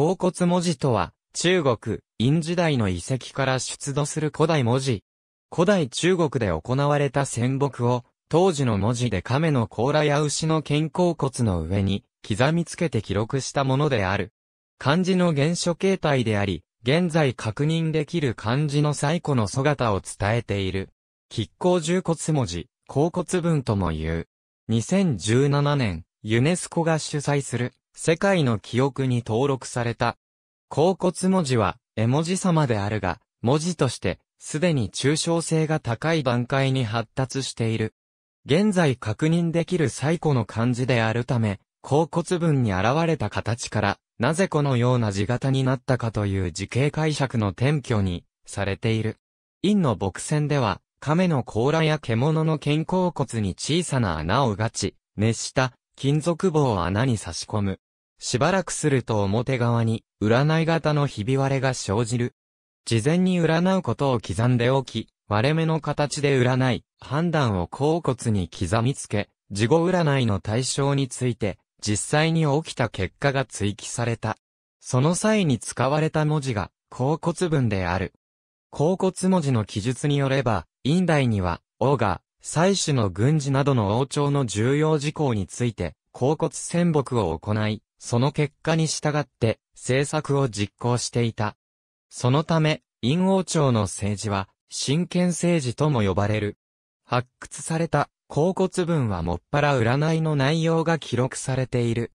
甲骨文字とは、中国、陰時代の遺跡から出土する古代文字。古代中国で行われた戦国を、当時の文字で亀の甲羅や牛の肩甲骨の上に、刻みつけて記録したものである。漢字の原書形態であり、現在確認できる漢字の最古の姿を伝えている。亀甲十骨文字、甲骨文とも言う。2017年、ユネスコが主催する世界の記憶に登録された。甲骨文字は、絵文字様であるが、文字として、すでに抽象性が高い段階に発達している。現在確認できる最古の漢字であるため、甲骨文に現れた形から、なぜこのような字型になったかという字形解釈の転居に、されている。陰の牧線では、亀の甲羅や獣の肩甲骨に小さな穴をがち、熱した、金属棒を穴に差し込む。しばらくすると表側に、占い型のひび割れが生じる。事前に占うことを刻んでおき、割れ目の形で占い、判断を甲骨に刻みつけ、事後占いの対象について、実際に起きた結果が追記された。その際に使われた文字が、甲骨文である。甲骨文字の記述によれば、院代には、王が、祭祀の軍事などの王朝の重要事項について、甲骨戦木を行い、その結果に従って政策を実行していた。そのため、陰王朝の政治は、真剣政治とも呼ばれる。発掘された、甲骨文はもっぱら占いの内容が記録されている。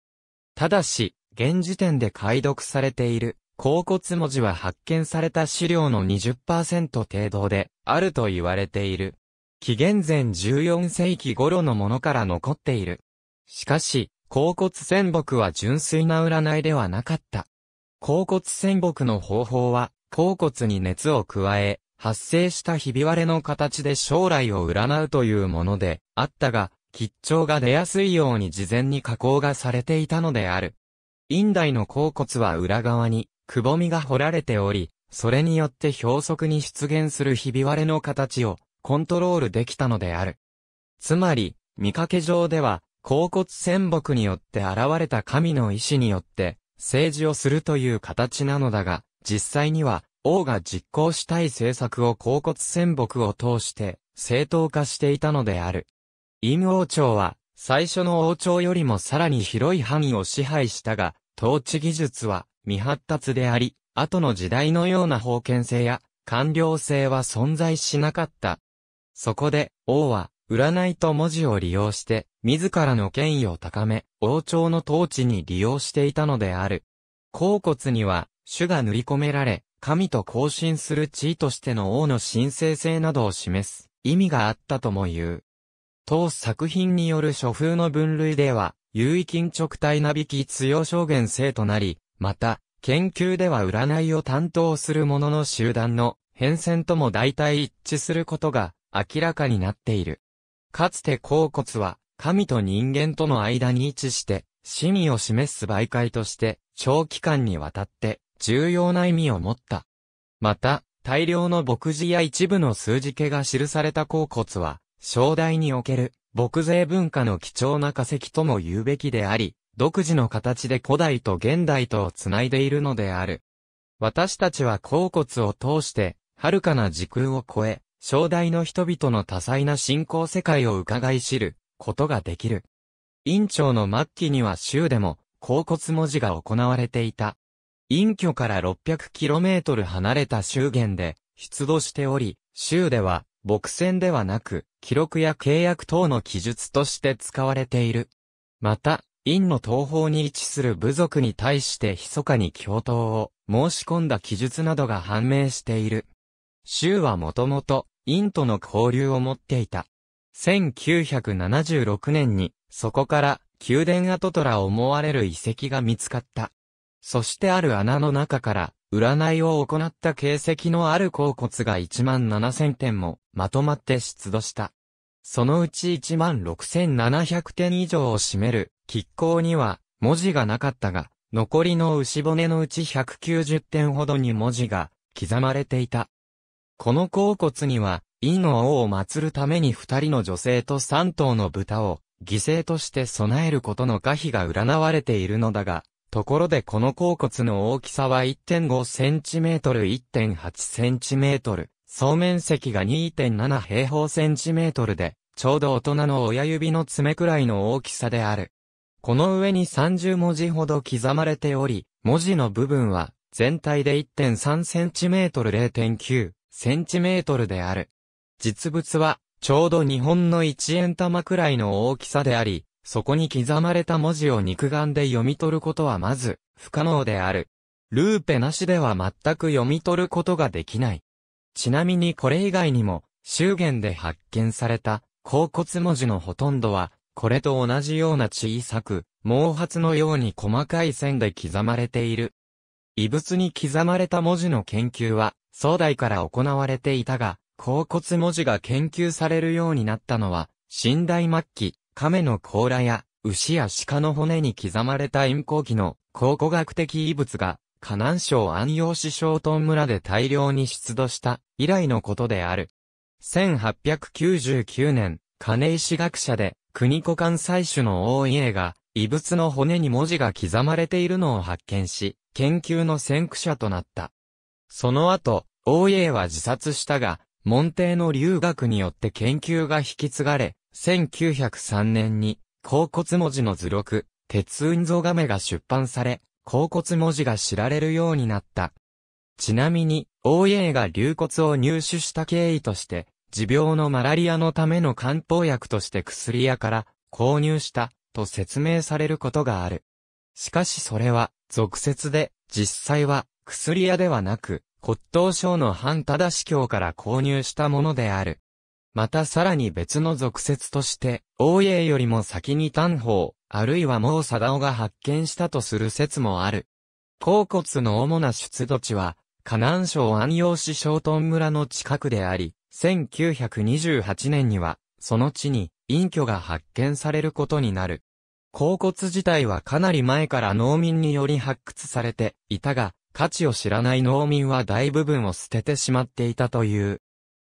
ただし、現時点で解読されている、甲骨文字は発見された資料の20%程度で、あると言われている。紀元前14世紀頃のものから残っている。しかし、甲骨仙木は純粋な占いではなかった。甲骨仙木の方法は、甲骨に熱を加え、発生したひび割れの形で将来を占うというもので、あったが、吉兆が出やすいように事前に加工がされていたのである。院台の甲骨は裏側に、くぼみが掘られており、それによって表側に出現するひび割れの形をコントロールできたのである。つまり、見かけ上では、甲骨戦木によって現れた神の意志によって、政治をするという形なのだが、実際には、王が実行したい政策を甲骨戦木を通して正当化していたのである。陰王朝は、最初の王朝よりもさらに広い範囲を支配したが、統治技術は未発達であり、後の時代のような封建性や官僚性は存在しなかった。そこで、王は、占いと文字を利用して、自らの権威を高め、王朝の統治に利用していたのである。甲骨には、種が塗り込められ、神と交信する地位としての王の神聖性などを示す意味があったとも言う。当作品による書風の分類では、有意金直体なびき強証言性となり、また、研究では占いを担当する者の集団の変遷とも大体一致することが明らかになっている。かつて甲骨は、神と人間との間に位置して、市民を示す媒介として、長期間にわたって、重要な意味を持った。また、大量の牧師や一部の数字家が記された甲骨は、正代における、牧税文化の貴重な化石とも言うべきであり、独自の形で古代と現代とをつないでいるのである。私たちは甲骨を通して、遥かな時空を超え、正代の人々の多彩な信仰世界を伺い知ることができる。院長の末期には州でも、甲骨文字が行われていた。隠居から 600km 離れた州限で出土しており、州では、牧船ではなく、記録や契約等の記述として使われている。また、院の東方に位置する部族に対して密かに共闘を申し込んだ記述などが判明している。州はもともとインとの交流を持っていた。1976年に、そこから宮殿跡とら思われる遺跡が見つかった。そしてある穴の中から、占いを行った形跡のある甲骨が1万7000点もまとまって出土した。そのうち1万6700点以上を占める、亀甲には文字がなかったが、残りの牛骨のうち190点ほどに文字が刻まれていた。この甲骨には、陰の王を祀るために二人の女性と三頭の豚を犠牲として備えることの可否が占われているのだが、ところでこの甲骨の大きさは 1.5cm、1.8cm、総面積が2.7平方センチメートルで、ちょうど大人の親指の爪くらいの大きさである。この上に30文字ほど刻まれており、文字の部分は全体で1.3センチメートル0.9センチメートルである。実物は、ちょうど日本の一円玉くらいの大きさであり、そこに刻まれた文字を肉眼で読み取ることはまず、不可能である。ルーペなしでは全く読み取ることができない。ちなみにこれ以外にも、周元で発見された、甲骨文字のほとんどは、これと同じような小さく、毛髪のように細かい線で刻まれている。異物に刻まれた文字の研究は、壮大から行われていたが、甲骨文字が研究されるようになったのは、新代末期、亀の甲羅や、牛や鹿の骨に刻まれた陰光器の考古学的遺物が、河南省安陽市小東村で大量に出土した以来のことである。1899年、金石学者で、国古館採取の大家が、遺物の骨に文字が刻まれているのを発見し、研究の先駆者となった。その後、王英は自殺したが、門弟の留学によって研究が引き継がれ、1903年に、甲骨文字の図録、鉄雲像亀が出版され、甲骨文字が知られるようになった。ちなみに、王英が流骨を入手した経緯として、持病のマラリアのための漢方薬として薬屋から購入したと説明されることがある。しかしそれは、俗説で、実際は薬屋ではなく、骨董商の反忠司教から購入したものである。またさらに別の俗説として、大家よりも先に丹宝、あるいはもう貞夫が発見したとする説もある。甲骨の主な出土地は、河南省安陽市小東村の近くであり、1928年には、その地に、隠居が発見されることになる。甲骨自体はかなり前から農民により発掘されていたが、価値を知らない農民は大部分を捨ててしまっていたという。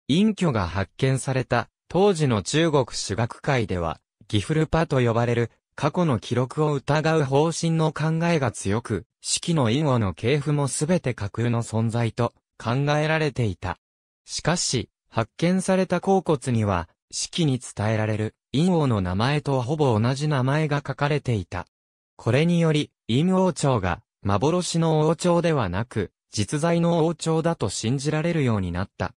隠居が発見された当時の中国史学会では、ギフルパと呼ばれる過去の記録を疑う方針の考えが強く、式の因王の系譜もすべて架空の存在と考えられていた。しかし、発見された甲骨には、式に伝えられる陰王の名前とほぼ同じ名前が書かれていた。これにより、陰王朝が幻の王朝ではなく、実在の王朝だと信じられるようになった。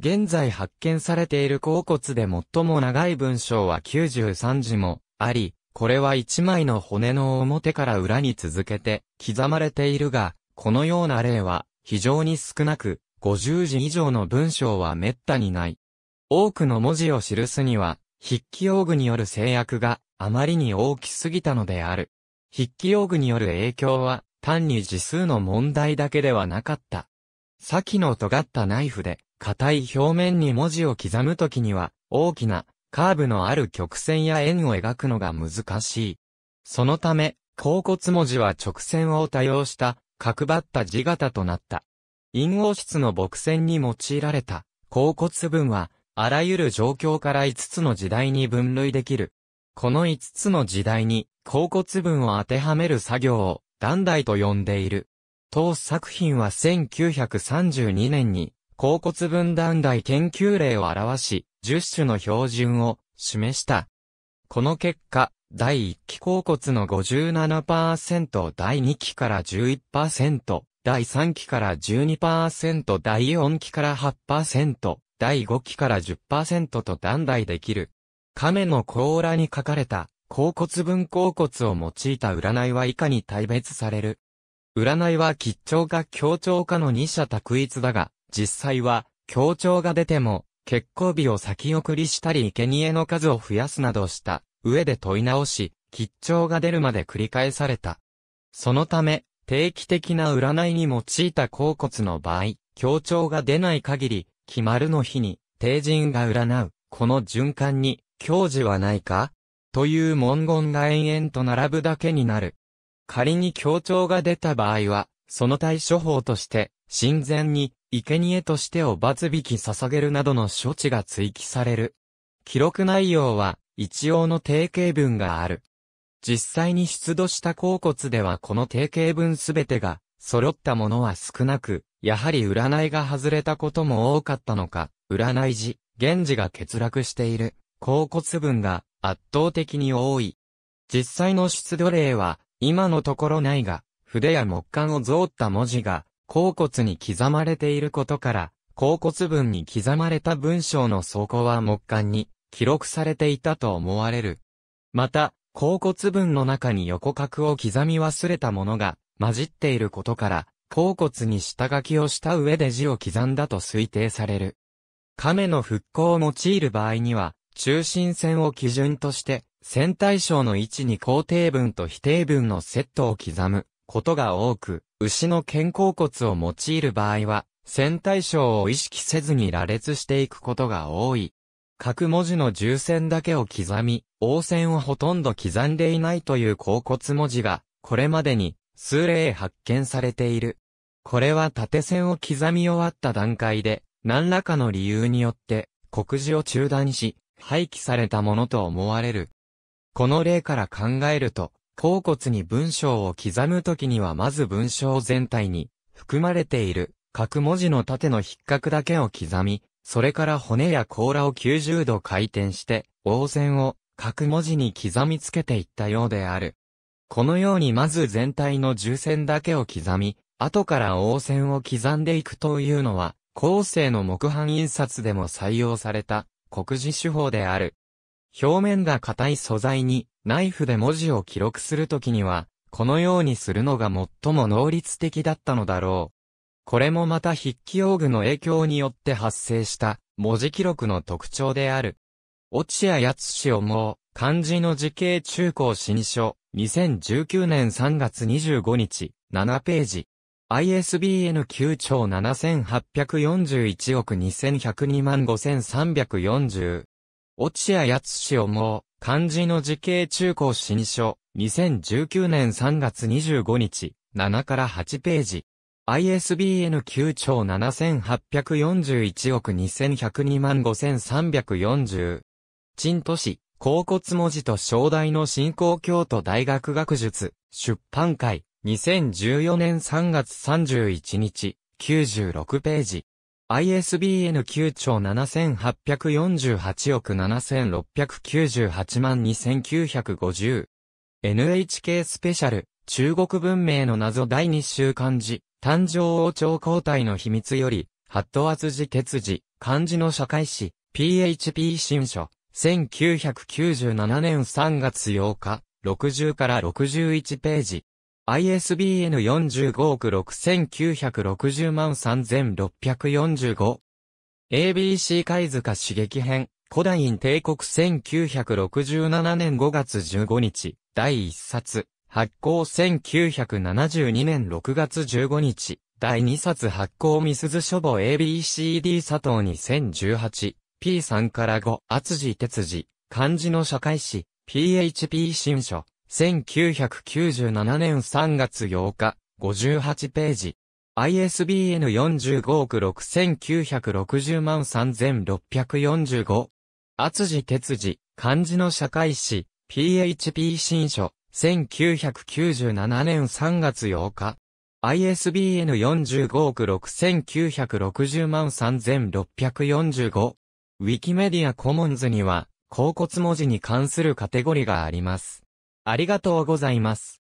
現在発見されている甲骨で最も長い文章は93字もあり、これは一枚の骨の表から裏に続けて刻まれているが、このような例は非常に少なく、50字以上の文章は滅多にない。多くの文字を記すには、筆記用具による制約があまりに大きすぎたのである。筆記用具による影響は単に字数の問題だけではなかった。先の尖ったナイフで、硬い表面に文字を刻むときには、大きな、カーブのある曲線や円を描くのが難しい。そのため、甲骨文字は直線を多用した、角張った字型となった。陰王室の墨線に用いられた、甲骨文は、あらゆる状況から5つの時代に分類できる。この5つの時代に、甲骨文を当てはめる作業を、団体と呼んでいる。当作品は1932年に、甲骨分断代研究例を表し、10種の標準を示した。この結果、第1期甲骨の57%、第2期から11%、第3期から12%、第4期から8%、第5期から10%と断代できる。亀の甲羅に書かれた甲骨文甲骨を用いた占いは以下に大別される。占いは吉兆か強調かの二者択一だが、実際は、強調が出ても、結婚日を先送りしたり生贄の数を増やすなどした、上で問い直し、吉兆が出るまで繰り返された。そのため、定期的な占いに用いた甲骨の場合、強調が出ない限り、決まるの日に、定人が占う、この循環に、教授はないかという文言が延々と並ぶだけになる。仮に協調が出た場合は、その対処法として、神前に、生贄としてを罰引き捧げるなどの処置が追記される。記録内容は、一応の定型文がある。実際に出土した甲骨ではこの定型文すべてが、揃ったものは少なく、やはり占いが外れたことも多かったのか、占い時、現時が欠落している、甲骨文が、圧倒的に多い。実際の出土例は、今のところないが、筆や木管を造った文字が、甲骨に刻まれていることから、甲骨文に刻まれた文章の倉庫は木管に記録されていたと思われる。また、甲骨文の中に横角を刻み忘れたものが混じっていることから、甲骨に下書きをした上で字を刻んだと推定される。亀の復興を用いる場合には、中心線を基準として、線対称の位置に肯定文と否定文のセットを刻むことが多く、牛の肩甲骨を用いる場合は、線対称を意識せずに羅列していくことが多い。各文字の重線だけを刻み、応線をほとんど刻んでいないという甲骨文字が、これまでに数例発見されている。これは縦線を刻み終わった段階で、何らかの理由によって、告示を中断し、廃棄されたものと思われる。この例から考えると、甲骨に文章を刻むときにはまず文章全体に含まれている各文字の縦の筆角だけを刻み、それから骨や甲羅を90度回転して、応線を各文字に刻みつけていったようである。このようにまず全体の重線だけを刻み、後から応線を刻んでいくというのは、後世の木版印刷でも採用された国字手法である。表面が硬い素材にナイフで文字を記録するときには、このようにするのが最も能率的だったのだろう。これもまた筆記用具の影響によって発生した文字記録の特徴である。落合厚氏をも、う、漢字の字形中高新書、2019年3月25日、7ページ。ISBN 9兆7841億2102万5340。落合つしおも、漢字の時系中高新書、2019年3月25日、7から8ページ。ISBN 9兆7841億2102万5340。陳都市、甲骨文字と正代の新興京都大学学術、出版会。2014年3月31日、96ページ。ISBN 9兆7848億7698万2950。NHK スペシャル、中国文明の謎第2週漢字、誕生王朝交代の秘密より、ハットアツジ哲字、漢字の社会史、PHP 新書、1997年3月8日、60から61ページ。ISBN 45億6960万3645。ABC 貝塚刺激編、古代院帝国1967年5月15日、第1冊、発行1972年6月15日、第2冊発行ミスズ書房 ABCD 佐藤2018、P3 から5、厚地哲次、漢字の社会史、PHP 新書。1997年3月8日、58ページ。ISBN 45億6960万3645。厚地哲司、漢字の社会史、PHP 新書、1997年3月8日。ISBN 45億6960万3645。ウィキメディアコモンズには、甲骨文字に関するカテゴリがあります。ありがとうございます。